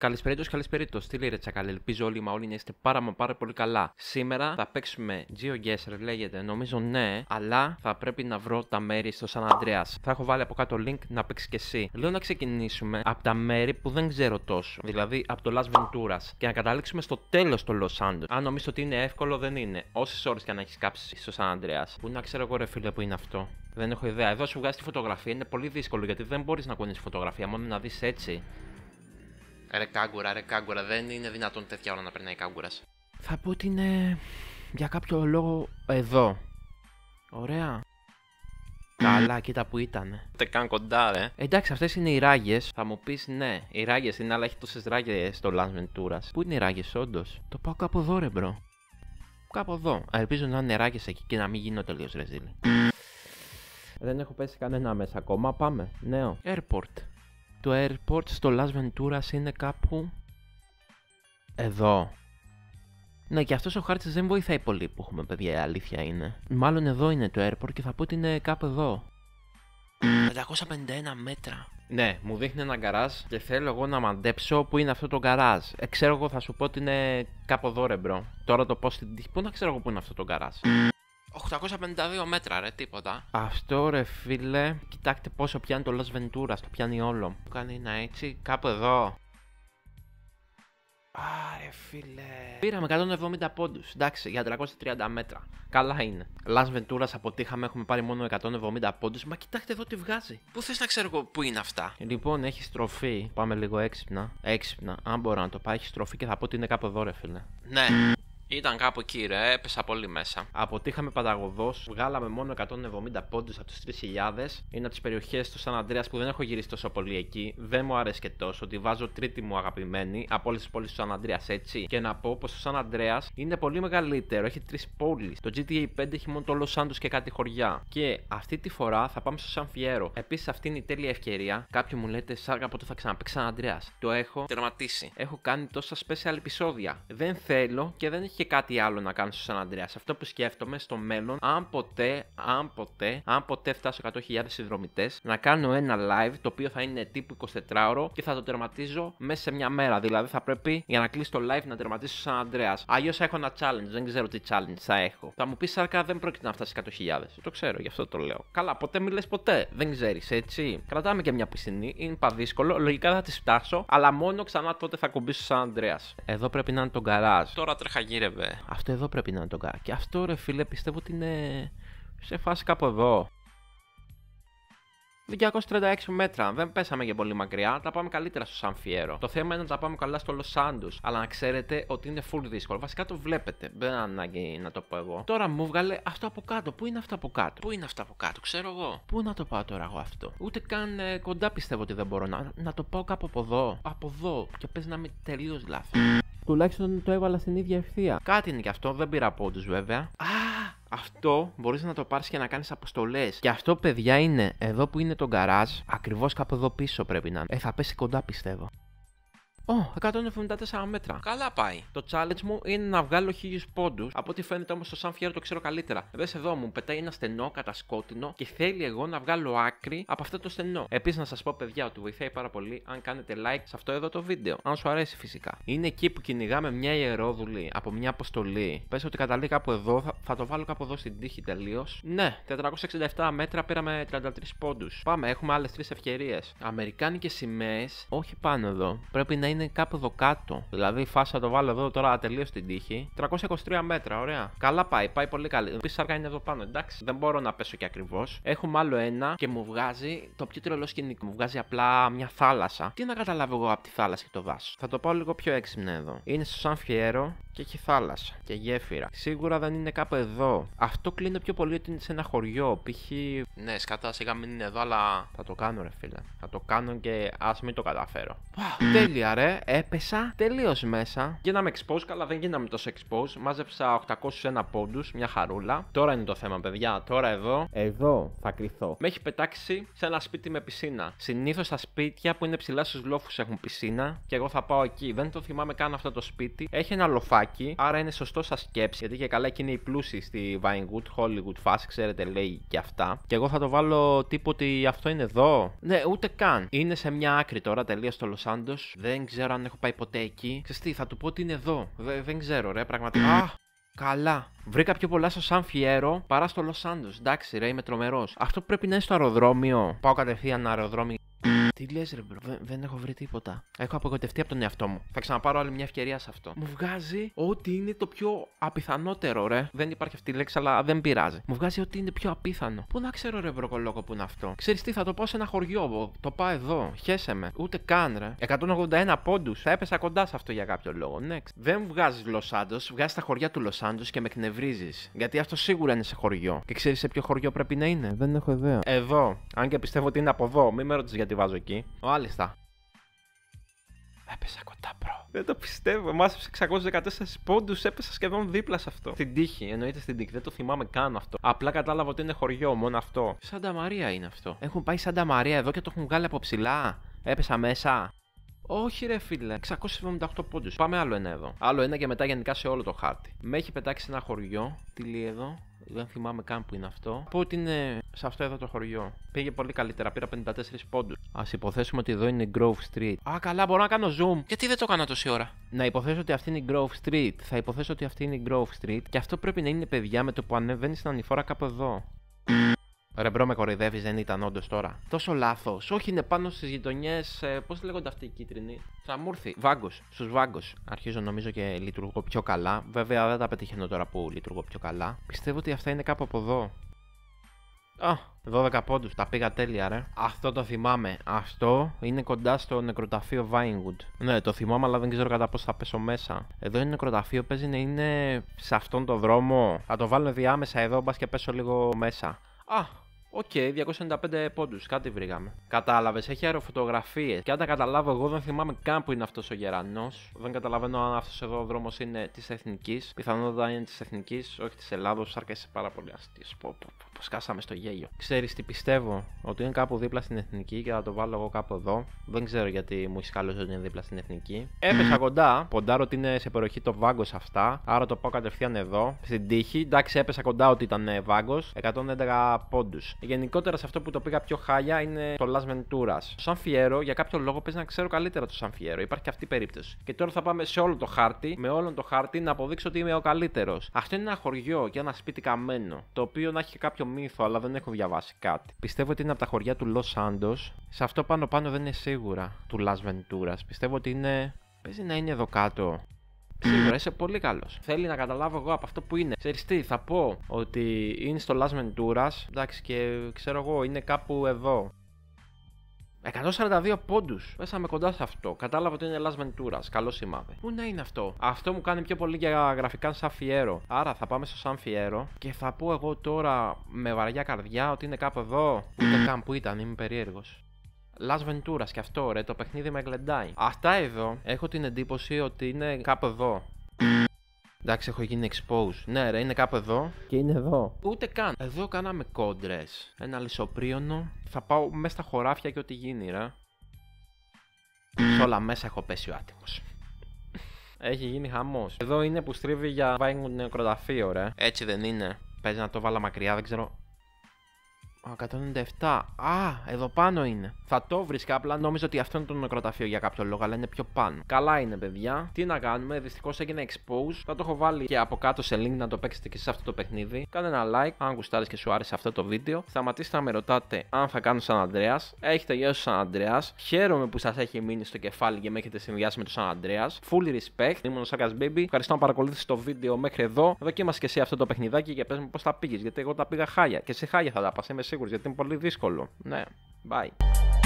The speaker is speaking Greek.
Καλησπέρα σα, καλησπέρα Τι λέει ρε τσακαλέ, ελπίζω όλοι μα όλοι να είστε πάρα μα πάρα πολύ καλά. Σήμερα θα παίξουμε GeoGuessr, λέγεται, νομίζω ναι, αλλά θα πρέπει να βρω τα μέρη στο San Andreas. Θα έχω βάλει από κάτω link να παίξεις και εσύ. Λέω να ξεκινήσουμε από τα μέρη που δεν ξέρω τόσο, δηλαδή από το Las Venturas και να καταλήξουμε στο τέλος του Los Santos. Αν νομίζω ότι είναι εύκολο, δεν είναι. Όσες ώρες και αν έχεις κάψει στο San Andreas. Πού να ξέρω εγώ, ρε φίλε, που είναι αυτό. Δεν έχω ιδέα. Εδώ σου βγάζει τη φωτογραφία, είναι πολύ δύσκολο γιατί δεν μπορείς να κουνεί φωτογραφία, μόνο να δεις έτσι. Ρε κάγκουρα, ρε κάγκουρα. Δεν είναι δυνατόν τέτοια ώρα να περνάει κάγκουρας. Θα πω ότι είναι για κάποιο λόγο εδώ. Ωραία. Καλά, κοίτα που ήταν. Ούτε καν κοντά, ρε. Εντάξει, αυτές είναι οι ράγες. Θα μου πεις ναι, οι ράγες είναι, αλλά έχει τόσες ράγες στο Lance Ventura. Πού είναι οι ράγες, όντως. Το πάω κάπου εδώ, ρε, μπρο. Κάπου εδώ. Ελπίζω να είναι ράγες εκεί και να μην γίνω τελείως ρεζίλ. Δεν έχω πέσει κανένα μέσα ακόμα. Πάμε. Νέο. Airport. Το airport στο Las Venturas είναι κάπου εδώ. Ναι, και αυτός ο χάρτης δεν βοηθάει πολύ που έχουμε παιδιά, η αλήθεια είναι. Μάλλον εδώ είναι το airport και θα πω ότι είναι κάπου εδώ. 551 μέτρα. Ναι, μου δείχνει ένα γκαράζ και θέλω εγώ να μαντέψω που είναι αυτό το γκαράζ. Ε, ξέρω εγώ, θα σου πω ότι είναι κάπου εδώ, ρε Τώρα το πώ στην τύχη. Πού να ξέρω εγώ που είναι αυτό το γκαράζ. 852 μέτρα, ρε, τίποτα. Αυτό ρε φίλε, κοιτάξτε πόσο πιάνει το Las Venturas, το πιάνει όλο. κάνει ένα έτσι, κάπου εδώ. Άρε φίλε. Πήραμε 170 πόντους. Εντάξει, για 330 μέτρα. Καλά είναι. Λάσ Βεντούρα αποτύχαμε, έχουμε πάρει μόνο 170 πόντους. Μα κοιτάξτε εδώ τι βγάζει. Πού θες να ξέρω εγώ πού είναι αυτά. Λοιπόν, έχει στροφή Πάμε λίγο έξυπνα. Έξυπνα. Αν μπορώ να το πάω, έχει στροφή και θα πω ότι είναι κάπου εδώ, ρε φίλε. Ναι. Ήταν κάπου εκεί, ρε, έπεσα πολύ μέσα. Αποτύχαμε παταγωδό, βγάλαμε μόνο 170 πόντους από του 3.000. Είναι από τις περιοχές του Σαν Αντρέα που δεν έχω γυρίσει τόσο πολύ εκεί. Δεν μου αρέσει και τόσο. Τη βάζω τρίτη μου αγαπημένη από όλες τις πόλεις του Σαν Αντρέα, έτσι. Και να πω πως το Σαν Αντρέα είναι πολύ μεγαλύτερο, έχει τρεις πόλεις. Το GTA 5 έχει μόνο το Λος Σάντου και κάτι χωριά. Και αυτή τη φορά θα πάμε στο Σαν Φιέρο. Επίσης αυτή είναι η τέλεια ευκαιρία. Κάποιοι μου λέτε, Σάργα, το θα ξαναπέξει Σαν Αντρέα. Το έχω τερματίσει. Έχω κάνει τόσα special επεισόδια. Δεν θέλω και δεν έχει και κάτι άλλο να κάνω στο Σαν Ανδρέας. Αυτό που σκέφτομαι στο μέλλον, αν ποτέ, αν ποτέ, αν ποτέ φτάσω 100.000 συνδρομητές, να κάνω ένα live το οποίο θα είναι τύπου 24ωρο και θα το τερματίζω μέσα σε μια μέρα. Δηλαδή θα πρέπει για να κλείσει το live να τερματίσω σαν Ανδρέας. Αλλιώς έχω ένα challenge, δεν ξέρω τι challenge θα έχω. Θα μου πεις σαρκά δεν πρόκειται να φτάσεις 100.000. Το ξέρω, γι' αυτό το λέω. Καλά, ποτέ μιλέ ποτέ. Δεν ξέρεις, έτσι. Κρατάμε και μια πισινή, είναι πά δύσκολο, Λογικά θα τη φτάσω, αλλά μόνο ξανά τότε θα κουμπίσω σαν Ανδρέας. Εδώ πρέπει να είναι το γκαράζ. Τώρα τρέχα αυτό εδώ πρέπει να το κάνω Και αυτό ρε φίλε πιστεύω ότι είναι σε φάση κάπου εδώ. 236 μέτρα. Δεν πέσαμε για πολύ μακριά. Τα πάμε καλύτερα στο Σαν Φιέρο Το θέμα είναι να τα πάμε καλά στο Los Σάντου. Αλλά να ξέρετε ότι είναι full δύσκολο. Βασικά το βλέπετε. Δεν ανάγκη να το πω εγώ. Τώρα μου βγάλε αυτό από κάτω. Πού είναι αυτό από κάτω. Πού είναι αυτό από κάτω. Ξέρω εγώ. Πού να το πάω τώρα εγώ αυτό. Ούτε καν ε, κοντά πιστεύω ότι δεν μπορώ να, να το πάω κάπου από εδώ. Από εδώ. Και πες να είμαι τελείως λάθος. Τουλάχιστον το έβαλα στην ίδια ευθεία. Κάτι είναι και αυτό, δεν πήρα πόντους βέβαια. Α, αυτό μπορείς να το πάρεις και να κάνεις αποστολές. Και αυτό, παιδιά, είναι εδώ που είναι το γκαράζ. Ακριβώς κάπου εδώ πίσω πρέπει να είναι. Ε, θα πέσει κοντά, πιστεύω. Ω, oh, 174 μέτρα. Καλά πάει. Το challenge μου είναι να βγάλω χίλιους πόντους. Από ό,τι φαίνεται όμως το Σαν Φιέρο το ξέρω καλύτερα. Δες εδώ μου πετάει ένα στενό κατασκότεινο και θέλει εγώ να βγάλω άκρη από αυτό το στενό. Επίσης να σας πω, παιδιά, ότι βοηθάει πάρα πολύ αν κάνετε like σε αυτό εδώ το βίντεο. Αν σου αρέσει φυσικά. Είναι εκεί που κυνηγάμε μια ιερόδουλη από μια αποστολή. Πες ότι καταλήγει κάπου εδώ, θα, θα το βάλω κάπου εδώ στην τύχη τελείως. Ναι, 467 μέτρα πήραμε 33 πόντους. Πάμε, έχουμε άλλες 3 ευκαιρίες. Αμερικάνικες σημαίες, όχι πάνω εδώ. Πρέπει να είναι είναι κάπου εδώ κάτω. Δηλαδή φάσα το βάλω εδώ τώρα τελείω στην τύχη. 323 μέτρα, ωραία. Καλά πάει, πάει πολύ καλή Η σάρκα είναι εδώ πάνω, εντάξει. Δεν μπορώ να πέσω και ακριβώς. Έχουμε άλλο ένα και μου βγάζει το πιο τρελό σκηνικό. Μου βγάζει απλά μια θάλασσα. Τι να καταλάβω εγώ από τη θάλασσα και το δάσος. Θα το πάω λίγο πιο έξυπνα εδώ. Είναι στο Σαν Φιέρο και έχει θάλασσα και γέφυρα. Σίγουρα δεν είναι κάπου εδώ. Αυτό κλείνει πιο πολύ ότι είναι σε ένα χωριό. Π.χ. Ναι, σκάτα σιγά μην είναι εδώ, αλλά θα το κάνω, ρε φίλε. Θα το κάνω και ας μην το καταφέρω. τέλεια, ρε. Έπεσα τελείως μέσα. Γίναμε expose, καλά δεν γίναμε τόσο expose. Μάζεψα 801 πόντους, μια χαρούλα. Τώρα είναι το θέμα, παιδιά. Τώρα εδώ. Εδώ θα κρυθώ. Με έχει πετάξει σε ένα σπίτι με πισίνα. Συνήθως τα σπίτια που είναι ψηλά στους λόφους έχουν πισίνα και εγώ θα πάω εκεί. Δεν το θυμάμαι καν αυτό το σπίτι. Έχει ένα λοφάκι Άρα είναι σωστό σας σκέψη. Γιατί και καλά εκεί είναι η πλούσιοι στη Vinewood, Hollywood φάση, ξέρετε, λέει και αυτά. Και εγώ θα το βάλω τύπο ότι αυτό είναι εδώ. Ναι, ούτε καν. Είναι σε μια άκρη τώρα τελεία στο Λοσάντο. Δεν ξέρω αν έχω πάει ποτέ εκεί. Ξεστή, θα του πω ότι είναι εδώ. δεν ξέρω, ρε, πραγματικά. Α, καλά. Βρήκα πιο πολλά στο Σαν Φιέρο παρά στο Λο Εντάξει, ρε, είμαι τρομερός. Αυτό πρέπει να είναι στο αεροδρόμιο. Πάω κατευθείαν αεροδρόμιο τι λες, ρε μπρο. Δεν, δεν έχω βρει τίποτα. Έχω απογοητευτεί από τον εαυτό μου. Θα ξαναπάρω άλλη μια ευκαιρία σε αυτό. Μου βγάζει ότι είναι το πιο απιθανότερο, ρε. Δεν υπάρχει αυτή η λέξη, αλλά δεν πειράζει. Μου βγάζει ότι είναι πιο απίθανο. Πού να ξέρω, ρε βροκολόκο που είναι αυτό. Ξέρεις τι, θα το πω σε ένα χωριό. Το πάω εδώ. Χέσε με. Ούτε καν, ρε. 181 πόντους. Θα έπεσα κοντά σε αυτό για κάποιο λόγο. Next. Δεν βγάζεις Λοσάντο, βγάζεις τα χωριά του Λοσάντο και με κνευρίζει. Γιατί αυτό σίγουρα είναι σε χωριό. Και ξέρεις σε ποιο χωριό πρέπει να είναι. Δεν έχω ιδέα. Εδώ. Αν και πιστεύω ότι είναι από εδώ. Μην με ρωτήσεις γιατί βάζω εκεί. Μάλιστα. Έπεσα κοντά, προ. Δεν το πιστεύω. σε 614 πόντους, έπεσα σχεδόν δίπλα σε αυτό. Στην τύχη, εννοείται στην τύχη, δεν το θυμάμαι καν αυτό. Απλά κατάλαβα ότι είναι χωριό, μόνο αυτό. Σαντα Μαρία είναι αυτό. Έχουν πάει Σαντα Μαρία εδώ και το έχουν βγάλει από ψηλά. Έπεσα μέσα. Όχι ρε φίλε, 678 πόντους. Πάμε άλλο ένα εδώ. Άλλο ένα και μετά γενικά σε όλο το χάρτη. Με έχει πετάξει ένα χωριό, τι λέει εδώ δεν θυμάμαι καν που είναι αυτό. Πού είναι σε αυτό εδώ το χωριό. Πήγε πολύ καλύτερα, πήρα 54 πόντους. Ας υποθέσουμε ότι εδώ είναι η Grove Street. Α, καλά, μπορώ να κάνω zoom. Γιατί δεν το έκανα τόση ώρα. Να υποθέσω ότι αυτή είναι η Grove Street. Θα υποθέσω ότι αυτή είναι η Grove Street. Και αυτό πρέπει να είναι παιδιά με το που ανεβαίνεις στην ανηφόρα κάπου εδώ. Ρεμπρό με κοροϊδεύεις, δεν ήταν όντως τώρα. Τόσο λάθος. Όχι, είναι πάνω στις γειτονιές. Ε, Πώς λέγονται αυτοί οι κίτρινοι. Σαμούρθι Βάγκος. Στους βάγκος. Αρχίζω νομίζω και λειτουργώ πιο καλά. Βέβαια δεν τα πετυχαίνω τώρα που λειτουργώ πιο καλά. Πιστεύω ότι αυτά είναι κάπου από εδώ. Α, 12 πόντους. Τα πήγα τέλεια, ρε. Αυτό το θυμάμαι. Αυτό είναι κοντά στο νεκροταφείο Vinewood. Ναι, το θυμάμαι, αλλά δεν ξέρω κατά πώς θα πέσω μέσα. Εδώ είναι νεκροταφείο, παίζει να είναι σε αυτόν τον δρόμο. Θα το βάλω διάμεσα εδώ, μπας και πέσω λίγο μέσα. Α, Οκ, okay, 295 πόντους, κάτι βρήκαμε. Κατάλαβες, έχει αεροφωτογραφίες. Και αν τα καταλάβω, εγώ δεν θυμάμαι καν που είναι αυτός ο γερανός. Δεν καταλαβαίνω αν αυτός εδώ ο δρόμος είναι της εθνικής. Πιθανότατα είναι της εθνικής, όχι της Ελλάδος. Αρκέσει πάρα πολύ αστείο. Πω, πω, πω, σκάσαμε στο γέλιο. Ξέρεις τι πιστεύω, ότι είναι κάπου δίπλα στην εθνική και θα το βάλω εγώ κάπου εδώ. Δεν ξέρω γιατί μου έχει καλώσει ότι είναι δίπλα στην εθνική. Έπεσα κοντά, ποντάρω ότι είναι σε περιοχή το βάγκος αυτά. Άρα το πάω κατευθείαν εδώ, στην τύχη. Εντάξει, έπεσα κοντά ότι ήταν ε, βάγκος. 111 πόντους. Γενικότερα σε αυτό που το πήγα πιο χάλια είναι το Las Venturas. Το San για κάποιο λόγο πες να ξέρω καλύτερα το Σαν Fierro. Υπάρχει και αυτή η περίπτωση. Και τώρα θα πάμε σε όλο το χάρτη, με όλο το χάρτη να αποδείξω ότι είμαι ο καλύτερος. Αυτό είναι ένα χωριό και ένα σπίτι καμένο, το οποίο να έχει κάποιο μύθο, αλλά δεν έχω διαβάσει κάτι. Πιστεύω ότι είναι από τα χωριά του Los Santos. Σε αυτό πάνω πάνω δεν είναι σίγουρα του Las Venturas. Πιστεύω ότι είναι. Παίζει να είναι εδώ κάτω. Σίγουρα είσαι πολύ καλός. Θέλει να καταλάβω εγώ από αυτό που είναι. Ξέρεις τι, θα πω ότι είναι στο Las Venturas. Εντάξει, και ξέρω εγώ, είναι κάπου εδώ. 142 πόντους. Πέσαμε κοντά σε αυτό. Κατάλαβα ότι είναι Las Venturas. Καλό σημάδι. Πού να είναι αυτό. Αυτό μου κάνει πιο πολύ για γραφικά σαν φιέρο. Άρα θα πάμε στο σαν φιέρο και θα πω εγώ τώρα με βαριά καρδιά ότι είναι κάπου εδώ. Ούτε καν που ήταν, είμαι περίεργος. Las Venturas και αυτό ρε, το παιχνίδι με γλεντάει. Αυτά εδώ έχω την εντύπωση ότι είναι κάπου εδώ. Εντάξει, έχω γίνει exposed. Ναι, ρε, είναι κάπου εδώ. Και είναι εδώ. Ούτε καν. Εδώ κάναμε κόντρες. Ένα λισοπρίωνο. Θα πάω μέσα στα χωράφια και ό,τι γίνει, ρε. Σ' όλα μέσα έχω πέσει ο άτιμος. Έχει γίνει χαμός. Εδώ είναι που στρίβει για βάγκο νεκροταφείο, ρε. Έτσι δεν είναι. Παίζει να το βάλα μακριά, δεν ξέρω. 197. Α, εδώ πάνω είναι. Θα το βρίσκα. Απλά νόμιζα ότι αυτό είναι το νεκροταφείο για κάποιο λόγο, αλλά είναι πιο πάνω. Καλά είναι, παιδιά. Τι να κάνουμε. Δυστυχώς έγινε expose. Θα το έχω βάλει και από κάτω σε link να το παίξετε και σε αυτό το παιχνίδι. Κάντε ένα like αν γουστάρεις και σου άρεσε αυτό το βίντεο. Σταματήστε να με ρωτάτε αν θα κάνω σαν Ανδρέα. Έχετε γεια σαν Ανδρέα. Χαίρομαι που σας έχει μείνει στο κεφάλι και με έχετε συνδυάσει με τον Σαν Ανδρέα. Full respect. Ήμουν ο Σάκας Baby. Ευχαριστώ να παρακολούθησες το βίντεο μέχρι εδώ. Δοκίμασαι και σε αυτό το παιχνιδάκι και πες μου πώς θα πήγες. Γιατί εγώ τα πήγα χάλια. Και σε χάλια θα τα πας. Είμαι σίγουρα γιατί είναι πολύ δύσκολο. Ναι, bye.